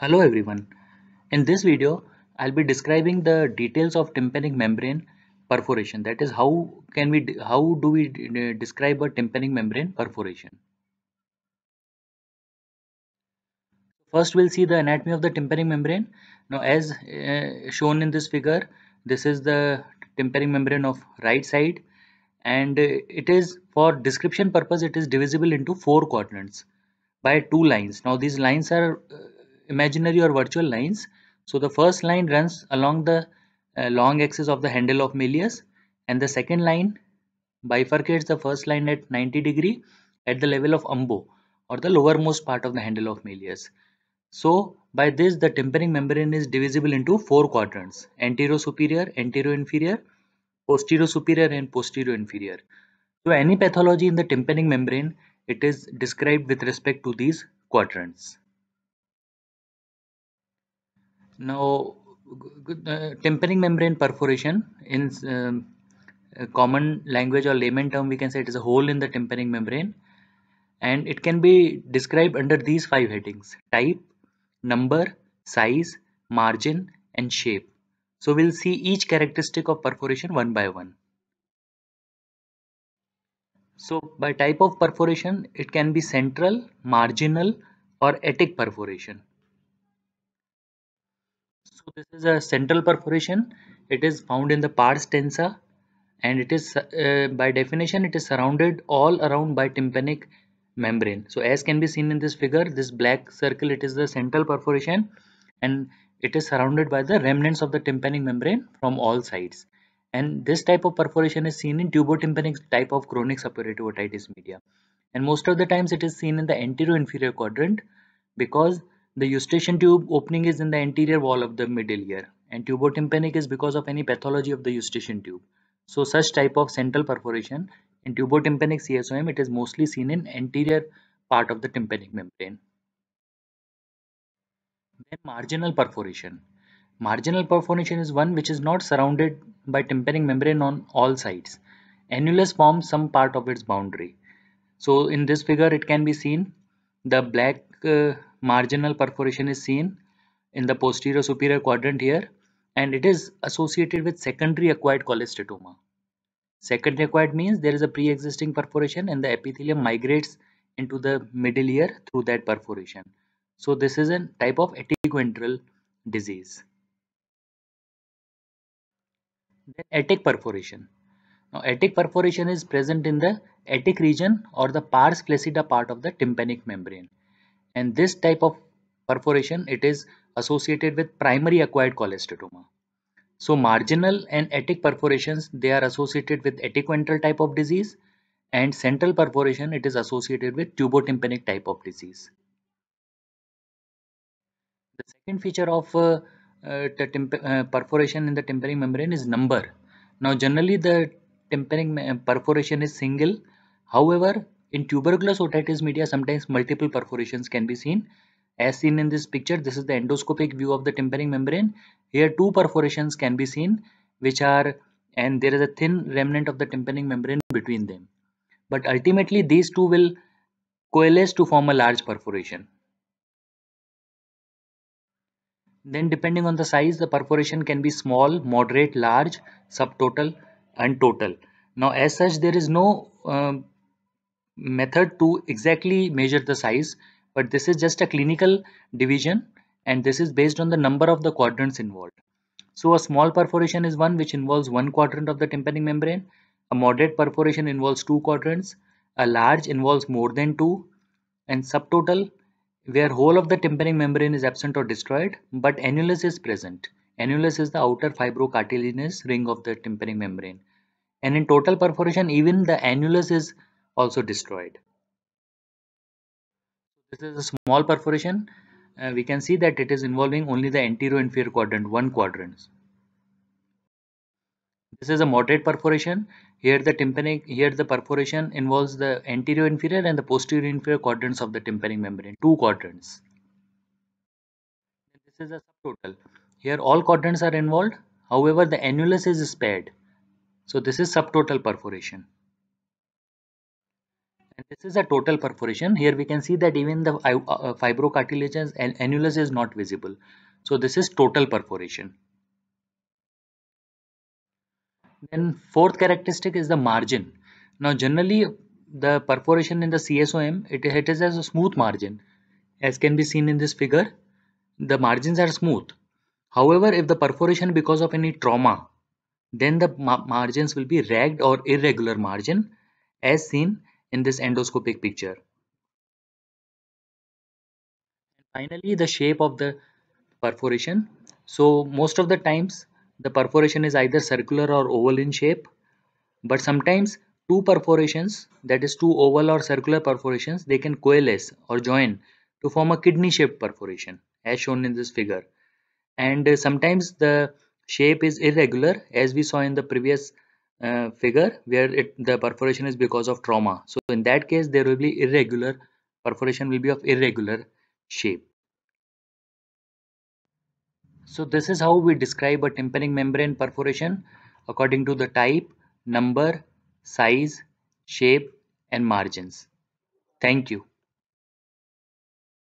Hello everyone. In this video, I'll be describing the details of tympanic membrane perforation. That is how can we how do we describe a tympanic membrane perforation? First we'll see the anatomy of the tympanic membrane. Now as uh, shown in this figure, this is the tympanic membrane of right side and uh, it is for description purpose it is divisible into four quadrants by two lines now these lines are uh, imaginary or virtual lines. So the first line runs along the uh, long axis of the handle of Melius and the second line bifurcates the first line at 90 degree at the level of umbo or the lowermost part of the handle of Melius. So by this the tympanic membrane is divisible into four quadrants anterior superior, anterior inferior, posterior superior and posterior inferior. So any pathology in the tympanic membrane it is described with respect to these quadrants. Now, uh, tempering membrane perforation in um, common language or layman term we can say it is a hole in the tempering membrane and it can be described under these five headings type number size margin and shape so we'll see each characteristic of perforation one by one so by type of perforation it can be central marginal or attic perforation so this is a central perforation. It is found in the pars tensa and it is uh, by definition it is surrounded all around by tympanic membrane. So as can be seen in this figure this black circle it is the central perforation and it is surrounded by the remnants of the tympanic membrane from all sides and this type of perforation is seen in tubotympanic type of chronic suppurative otitis media and most of the times it is seen in the anterior inferior quadrant because the eustachian tube opening is in the anterior wall of the middle ear and tubotympanic is because of any pathology of the eustachian tube. So such type of central perforation in tubotympanic CSOM it is mostly seen in anterior part of the tympanic membrane. Then marginal perforation. Marginal perforation is one which is not surrounded by tympanic membrane on all sides. Annulus forms some part of its boundary. So in this figure it can be seen the black uh, marginal perforation is seen in the posterior superior quadrant here and it is associated with secondary acquired cholestatoma. Secondary acquired means there is a pre-existing perforation and the epithelium migrates into the middle ear through that perforation. So this is a type of etiquentral disease. Etic attic perforation. Now attic perforation is present in the attic region or the pars placida part of the tympanic membrane and this type of perforation it is associated with primary acquired cholesteatoma. So marginal and attic perforations they are associated with attic-ventral type of disease and central perforation it is associated with tubotympanic type of disease. The second feature of uh, uh, uh, perforation in the tympanic membrane is number. Now generally the tympanic perforation is single however in tuberculous otitis media, sometimes multiple perforations can be seen. As seen in this picture, this is the endoscopic view of the tympanic membrane. Here two perforations can be seen which are and there is a thin remnant of the tympanic membrane between them. But ultimately these two will coalesce to form a large perforation. Then depending on the size, the perforation can be small, moderate, large, subtotal and total. Now as such there is no uh, method to exactly measure the size but this is just a clinical division and this is based on the number of the quadrants involved. So a small perforation is one which involves one quadrant of the tympanic membrane, a moderate perforation involves two quadrants, a large involves more than two and subtotal where whole of the tympanic membrane is absent or destroyed but annulus is present. Annulus is the outer fibrocartilaginous ring of the tympanic membrane and in total perforation even the annulus is also destroyed. This is a small perforation. Uh, we can see that it is involving only the anterior inferior quadrant, one quadrant. This is a moderate perforation. Here the tympanic, here the perforation involves the anterior inferior and the posterior inferior quadrants of the tympanic membrane, two quadrants. This is a subtotal. Here all quadrants are involved. However, the annulus is spared. So this is subtotal perforation. And this is a total perforation. Here we can see that even the uh, uh, and annulus is not visible. So this is total perforation. Then fourth characteristic is the margin. Now generally the perforation in the CSOM, it, it is as a smooth margin. As can be seen in this figure, the margins are smooth. However, if the perforation because of any trauma, then the ma margins will be ragged or irregular margin as seen in this endoscopic picture. Finally, the shape of the perforation. So most of the times the perforation is either circular or oval in shape but sometimes two perforations that is two oval or circular perforations they can coalesce or join to form a kidney shaped perforation as shown in this figure and uh, sometimes the shape is irregular as we saw in the previous uh, figure where it, the perforation is because of trauma. So in that case, there will be irregular perforation will be of irregular shape. So this is how we describe a tympanic membrane perforation according to the type, number, size, shape and margins. Thank you.